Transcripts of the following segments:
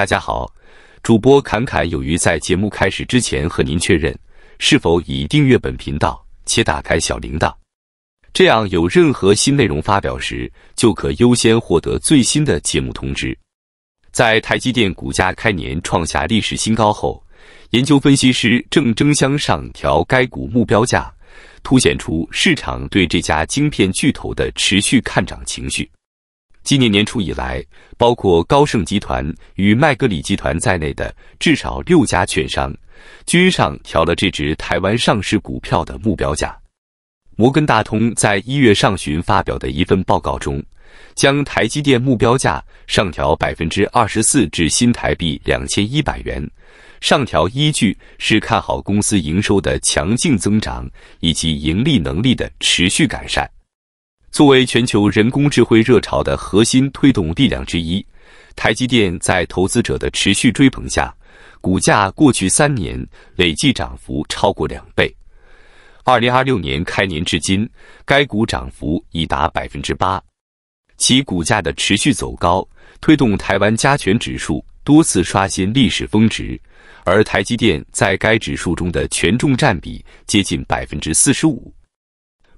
大家好，主播侃侃有余在节目开始之前和您确认，是否已订阅本频道且打开小铃铛？这样有任何新内容发表时，就可优先获得最新的节目通知。在台积电股价开年创下历史新高后，研究分析师正争相上调该股目标价，凸显出市场对这家晶片巨头的持续看涨情绪。今年年初以来，包括高盛集团与麦格理集团在内的至少六家券商均上调了这只台湾上市股票的目标价。摩根大通在一月上旬发表的一份报告中，将台积电目标价上调百分之二十四，至新台币两千一百元。上调依据是看好公司营收的强劲增长以及盈利能力的持续改善。作为全球人工智慧热潮的核心推动力量之一，台积电在投资者的持续追捧下，股价过去三年累计涨幅超过两倍。二零二六年开年至今，该股涨幅已达百分之八。其股价的持续走高，推动台湾加权指数多次刷新历史峰值，而台积电在该指数中的权重占比接近百分之四十五。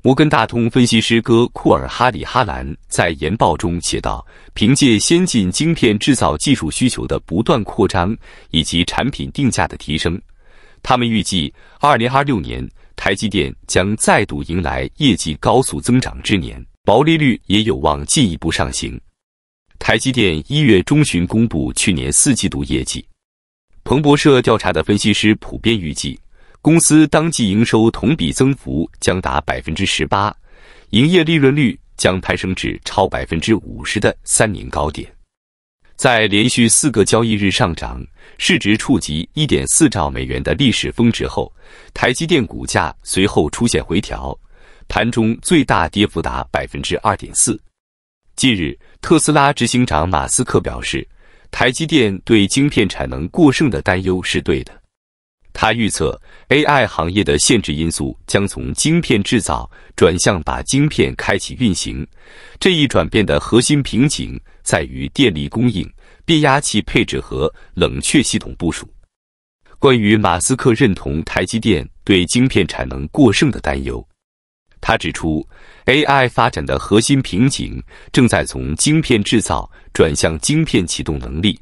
摩根大通分析师哥库尔哈里哈兰在研报中写道：“凭借先进晶片制造技术需求的不断扩张，以及产品定价的提升，他们预计2026年台积电将再度迎来业绩高速增长之年，毛利率也有望进一步上行。”台积电一月中旬公布去年四季度业绩，彭博社调查的分析师普遍预计。公司当季营收同比增幅将达百分之十八，营业利润率将攀升至超百分之五十的三年高点。在连续四个交易日上涨，市值触及一点四兆美元的历史峰值后，台积电股价随后出现回调，盘中最大跌幅达百分之二点四。近日，特斯拉执行长马斯克表示，台积电对晶片产能过剩的担忧是对的。他预测，AI 行业的限制因素将从晶片制造转向把晶片开启运行。这一转变的核心瓶颈在于电力供应、变压器配置和冷却系统部署。关于马斯克认同台积电对晶片产能过剩的担忧，他指出，AI 发展的核心瓶颈正在从晶片制造转向晶片启动能力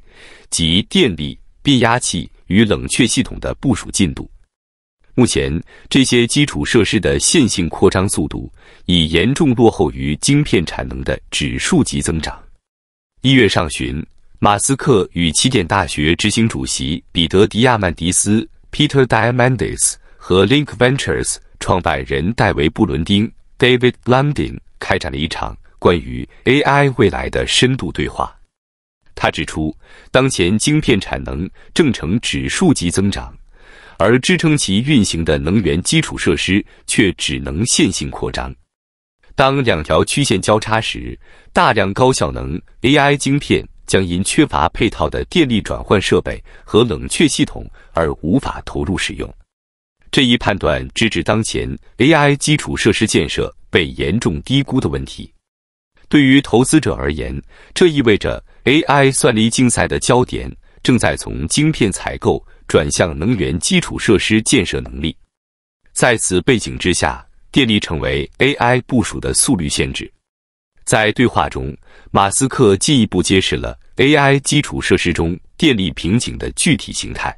即电力变压器。与冷却系统的部署进度。目前，这些基础设施的线性扩张速度已严重落后于晶片产能的指数级增长。一月上旬，马斯克与起点大学执行主席彼得·迪亚曼迪斯 （Peter d i a m a n d i s 和 Link Ventures 创办人戴维·布伦丁 （David b l u n d i n g 开展了一场关于 AI 未来的深度对话。他指出，当前晶片产能正呈指数级增长，而支撑其运行的能源基础设施却只能线性扩张。当两条曲线交叉时，大量高效能 AI 晶片将因缺乏配套的电力转换设备和冷却系统而无法投入使用。这一判断直指当前 AI 基础设施建设被严重低估的问题。对于投资者而言，这意味着。AI 算力竞赛的焦点正在从晶片采购转向能源基础设施建设能力。在此背景之下，电力成为 AI 部署的速率限制。在对话中，马斯克进一步揭示了 AI 基础设施中电力瓶颈的具体形态。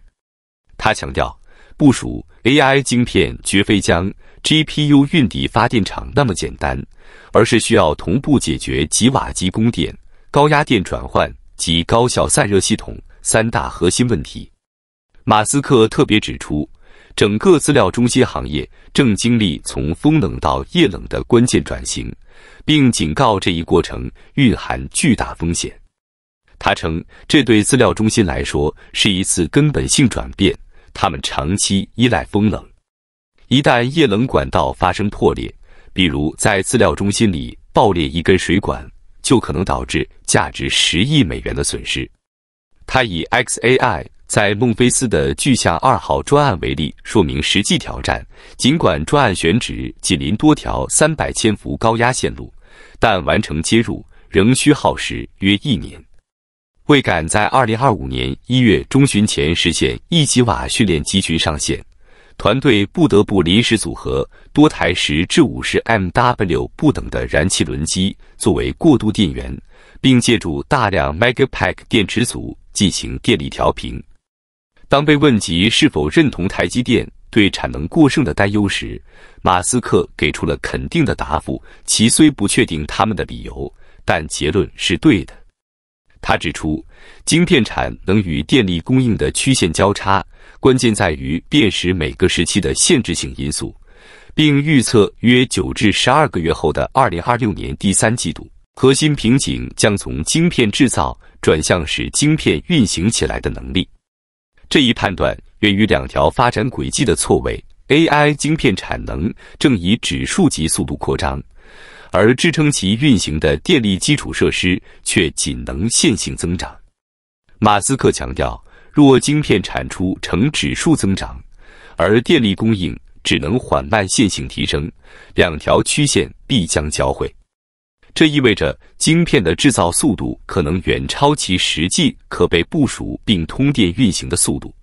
他强调，部署 AI 晶片绝非将 GPU 运抵发电厂那么简单，而是需要同步解决吉瓦级供电。高压电转换及高效散热系统三大核心问题。马斯克特别指出，整个资料中心行业正经历从风冷到液冷的关键转型，并警告这一过程蕴含巨大风险。他称，这对资料中心来说是一次根本性转变。他们长期依赖风冷，一旦液冷管道发生破裂，比如在资料中心里爆裂一根水管。就可能导致价值十亿美元的损失。他以 XAI 在孟菲斯的巨象二号专案为例，说明实际挑战。尽管专案选址紧邻多条三百千伏高压线路，但完成接入仍需耗时约一年，为赶在二零二五年一月中旬前实现一吉瓦训练集群上线。团队不得不临时组合多台十至五十 M W 不等的燃气轮机作为过渡电源，并借助大量 Megapack 电池组进行电力调频。当被问及是否认同台积电对产能过剩的担忧时，马斯克给出了肯定的答复。其虽不确定他们的理由，但结论是对的。他指出，晶片产能与电力供应的曲线交叉。关键在于辨识每个时期的限制性因素，并预测约九至十二个月后的二零二六年第三季度，核心瓶颈将从晶片制造转向使晶片运行起来的能力。这一判断源于两条发展轨迹的错位：AI 晶片产能正以指数级速度扩张，而支撑其运行的电力基础设施却仅能线性增长。马斯克强调。若晶片产出呈指数增长，而电力供应只能缓慢线性提升，两条曲线必将交汇。这意味着晶片的制造速度可能远超其实际可被部署并通电运行的速度。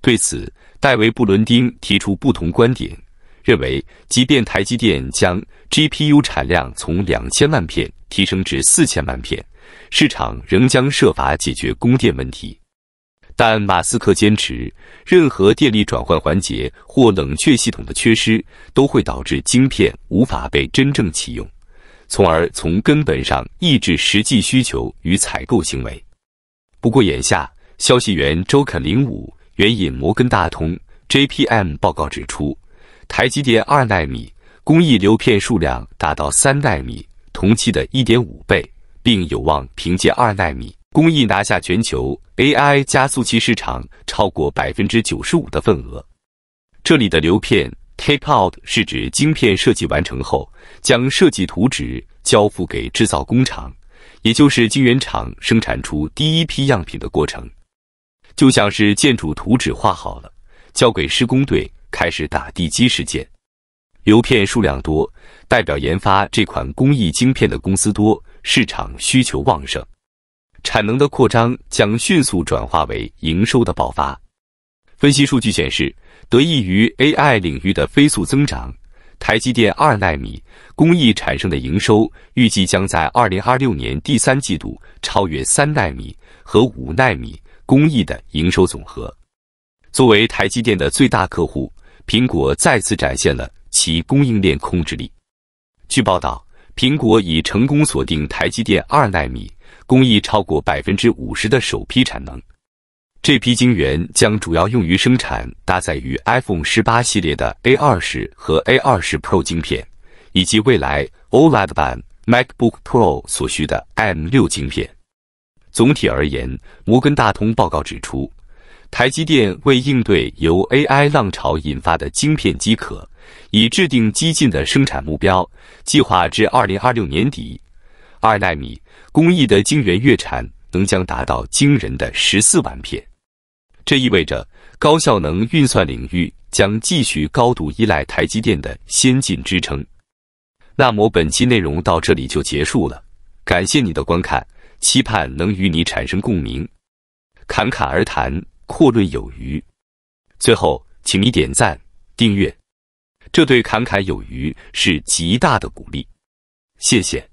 对此，戴维·布伦丁提出不同观点，认为即便台积电将 GPU 产量从两千万片提升至四千万片，市场仍将设法解决供电问题。但马斯克坚持，任何电力转换环节或冷却系统的缺失都会导致晶片无法被真正启用，从而从根本上抑制实际需求与采购行为。不过，眼下消息源周肯零五援引摩根大通 （JPM） 报告指出，台积电二纳米工艺流片数量达到三纳米同期的一点五倍，并有望凭借二纳米。工艺拿下全球 AI 加速器市场超过百分之九十五的份额。这里的流片 t a k e out） 是指晶片设计完成后，将设计图纸交付给制造工厂，也就是晶圆厂生产出第一批样品的过程。就像是建筑图纸画好了，交给施工队开始打地基事件。流片数量多，代表研发这款工艺晶片的公司多，市场需求旺盛。产能的扩张将迅速转化为营收的爆发。分析数据显示，得益于 AI 领域的飞速增长，台积电二纳米工艺产生的营收预计将在2026年第三季度超越三纳米和五纳米工艺的营收总和。作为台积电的最大客户，苹果再次展现了其供应链控制力。据报道，苹果已成功锁定台积电二纳米。工艺超过百分之五十的首批产能，这批晶圆将主要用于生产搭载于 iPhone 18系列的 A20 和 A20 Pro 晶片，以及未来 OLED 版 MacBook Pro 所需的 M6 晶片。总体而言，摩根大通报告指出，台积电为应对由 AI 浪潮引发的晶片饥渴，已制定激进的生产目标，计划至2026年底。二纳米工艺的晶圆月产能将达到惊人的十四万片，这意味着高效能运算领域将继续高度依赖台积电的先进支撑。那么本期内容到这里就结束了，感谢你的观看，期盼能与你产生共鸣。侃侃而谈，阔论有余。最后，请你点赞、订阅，这对侃侃有余是极大的鼓励。谢谢。